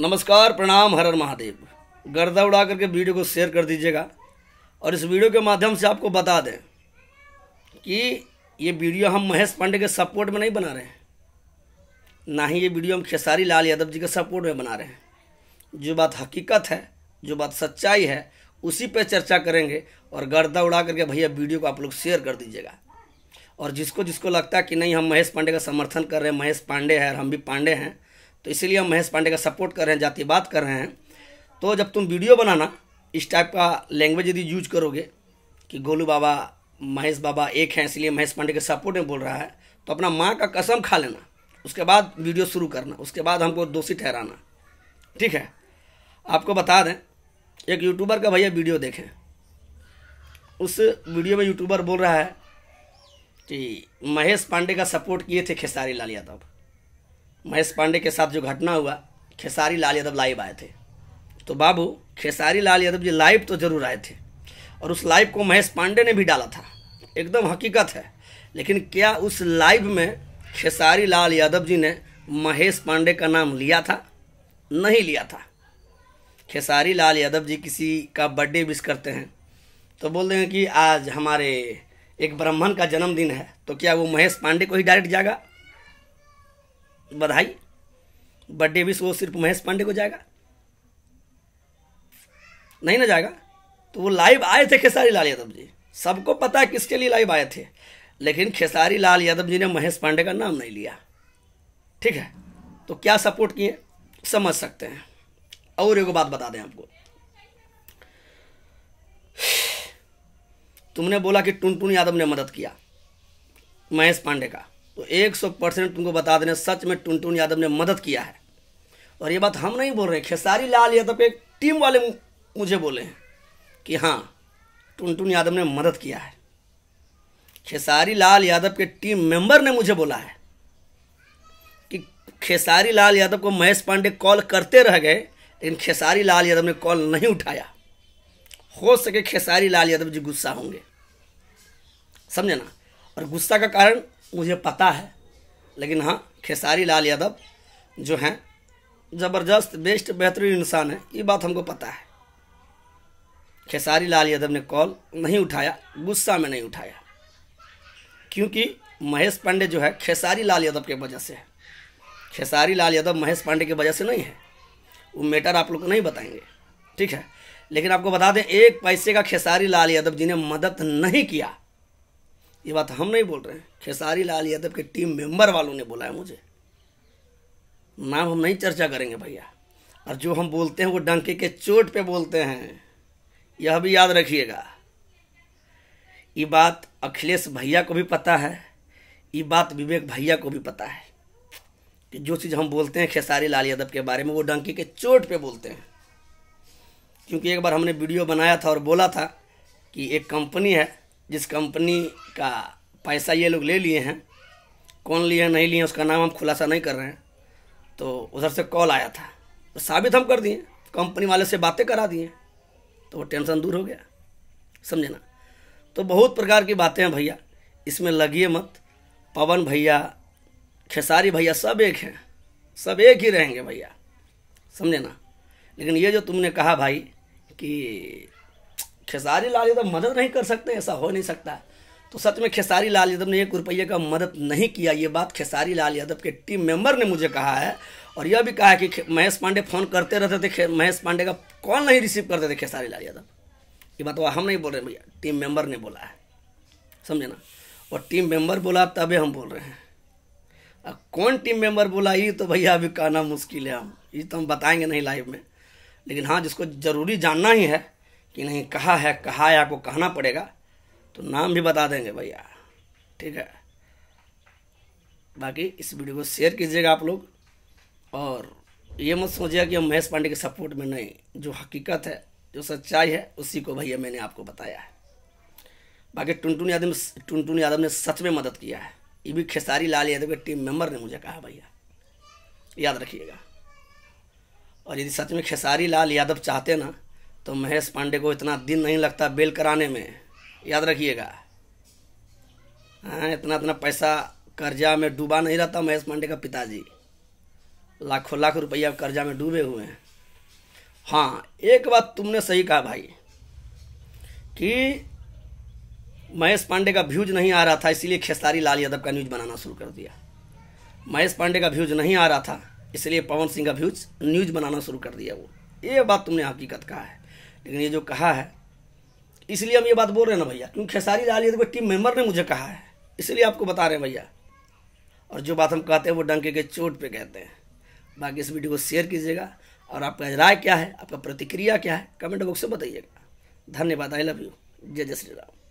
नमस्कार प्रणाम हर हर महादेव गर्दा उड़ा करके वीडियो को शेयर कर दीजिएगा और इस वीडियो के माध्यम से आपको बता दें कि ये वीडियो हम महेश पांडे के सपोर्ट में नहीं बना रहे हैं ना ही ये वीडियो हम खेसारी लाल यादव जी के सपोर्ट में बना रहे हैं जो बात हकीकत है जो बात सच्चाई है उसी पे चर्चा करेंगे और गर्दा उड़ा करके भैया वीडियो को आप लोग शेयर कर दीजिएगा और जिसको जिसको लगता है कि नहीं हम महेश पांडे का समर्थन कर रहे हैं महेश पांडे हैं और हम भी पांडे हैं तो इसीलिए हम महेश पांडे का सपोर्ट कर रहे हैं बात कर रहे हैं तो जब तुम वीडियो बनाना इस टाइप का लैंग्वेज यदि यूज करोगे कि गोलू बाबा महेश बाबा एक हैं इसलिए महेश पांडे के सपोर्ट में बोल रहा है तो अपना माँ का कसम खा लेना उसके बाद वीडियो शुरू करना उसके बाद हमको दोषी ठहराना ठीक है आपको बता दें एक यूट्यूबर का भैया वीडियो देखें उस वीडियो में यूट्यूबर बोल रहा है कि महेश पांडे का सपोर्ट किए थे खेसारी लाल यादव महेश पांडे के साथ जो घटना हुआ खेसारी लाल यादव लाइव आए थे तो बाबू खेसारी लाल यादव जी लाइव तो जरूर आए थे और उस लाइव को महेश पांडे ने भी डाला था एकदम हकीकत है लेकिन क्या उस लाइव में खेसारी लाल यादव जी ने महेश पांडे का नाम लिया था नहीं लिया था खेसारी लाल यादव जी किसी का बर्थडे विश करते हैं तो बोलते हैं कि आज हमारे एक ब्राह्मण का जन्मदिन है तो क्या वो महेश पांडे को ही डायरेक्ट जाएगा बधाई बर्थडे विश वो सिर्फ महेश पांडे को जाएगा नहीं ना जाएगा तो वो लाइव आए थे खेसारी लाल यादव जी सबको पता है किसके लिए लाइव आए थे लेकिन खेसारी लाल यादव जी ने महेश पांडे का नाम नहीं लिया ठीक है तो क्या सपोर्ट किए समझ सकते हैं और एक बात बता दें आपको तुमने बोला कि टुनटुन यादव ने मदद किया महेश पांडे का तो 100 परसेंट तुमको बता देने सच में टुनटुन यादव ने मदद किया है और ये बात हम नहीं बोल रहे खेसारी लाल यादव एक टीम वाले मुझे बोले हैं कि हाँ टुनटुन यादव ने मदद किया है खेसारी लाल यादव के टीम मेंबर ने मुझे बोला है कि खेसारी लाल यादव को महेश पांडे कॉल करते रह गए लेकिन खेसारी लाल यादव ने कॉल नहीं उठाया हो सके खेसारी लाल यादव जी गुस्सा होंगे समझे ना और गुस्सा का कारण मुझे पता है लेकिन हाँ खेसारी लाल यादव जो हैं ज़बरदस्त बेस्ट बेहतरीन इंसान है ये बात हमको पता है खेसारी लाल यादव ने कॉल नहीं उठाया गुस्सा में नहीं उठाया क्योंकि महेश पांडे जो है खेसारी लाल यादव के वजह से है खेसारी लाल यादव महेश पांडे की वजह से नहीं है वो मैटर आप लोग को नहीं बताएंगे ठीक है लेकिन आपको बता दें एक पैसे का खेसारी लाल यादव जी ने मदद नहीं किया ये बात हम नहीं बोल रहे हैं खेसारी लाल यादव के टीम मेंबर वालों ने बोला है मुझे नाम हम नहीं चर्चा करेंगे भैया और जो हम बोलते हैं वो डंके के चोट पे बोलते हैं यह भी याद रखिएगा ये बात अखिलेश भैया को भी पता है ये बात विवेक भैया को भी पता है कि जो चीज़ हम बोलते हैं खेसारी लाल यादव के बारे में वो डंके के चोट पे बोलते हैं क्योंकि एक बार हमने वीडियो बनाया था और बोला था कि एक कंपनी है जिस कंपनी का पैसा ये लोग ले लिए हैं कौन लिए नहीं लिए उसका नाम हम खुलासा नहीं कर रहे हैं तो उधर से कॉल आया था तो साबित हम कर दिए कंपनी वाले से बातें करा दिए तो वो टेंशन दूर हो गया समझे ना तो बहुत प्रकार की बातें हैं भैया इसमें लगिए मत पवन भैया खेसारी भैया सब एक हैं सब एक ही रहेंगे भैया समझे ना लेकिन ये जो तुमने कहा भाई कि खेसारी लाल यादव मदद नहीं कर सकते ऐसा हो नहीं सकता तो सच में खेसारी लाल यादव ने एक रुपये का मदद नहीं किया ये बात खेसारी लाल यादव के टीम मेंबर ने मुझे कहा है और यह भी कहा है कि महेश पांडे फ़ोन करते रहते थे महेश पांडे का कॉल नहीं रिसीव करते थे खेसारी लाल यादव ये बात तो हम नहीं बोल रहे भैया टीम मेंबर ने बोला है समझे ना और टीम मेंबर बोला तभी हम बोल रहे हैं अब कौन टीम मेंबर बोला ये तो भैया अभी कहना मुश्किल है हम ये तो हम बताएंगे नहीं लाइव में लेकिन हाँ जिसको ज़रूरी जानना ही है कि नहीं कहा है कहा है आपको कहना पड़ेगा तो नाम भी बता देंगे भैया ठीक है बाकी इस वीडियो को शेयर कीजिएगा आप लोग और ये मत सोचिएगा कि हम महेश पांडे के सपोर्ट में नहीं जो हकीकत है जो सच्चाई है उसी को भैया मैंने आपको बताया है बाकी टुनटुन यादव टुनटुन यादव ने सच में मदद किया है ये भी खेसारी लाल यादव के टीम मेंबर ने मुझे कहा भैया याद रखिएगा और यदि सच में खेसारी लाल यादव चाहते ना तो महेश पांडे को इतना दिन नहीं लगता बेल कराने में याद रखिएगा हाँ इतना इतना पैसा कर्जा में डूबा नहीं रहता महेश पांडे का पिताजी लाखों लाख रुपया कर्जा में डूबे हुए हैं हाँ एक बात तुमने सही कहा भाई कि महेश पांडे का व्यूज नहीं आ रहा था इसलिए खेसारी लाल यादव का न्यूज बनाना शुरू कर दिया महेश पांडे का व्यूज नहीं आ रहा था इसलिए पवन सिंह का व्यूज न्यूज बनाना शुरू कर दिया वो ये बात तुमने हकीकत कहा है लेकिन ये जो कहा है इसलिए हम ये बात बोल रहे हैं ना भैया क्योंकि खेसारी लाल यादव के टीम मेंबर ने मुझे कहा है इसलिए आपको बता रहे हैं भैया और जो बात हम कहते हैं वो डंके के चोट पे कहते हैं बाकी इस वीडियो को शेयर कीजिएगा और आपका राय क्या है आपका प्रतिक्रिया क्या है कमेंट बॉक्स में बताइएगा धन्यवाद आई लव यू जय जय श्री राम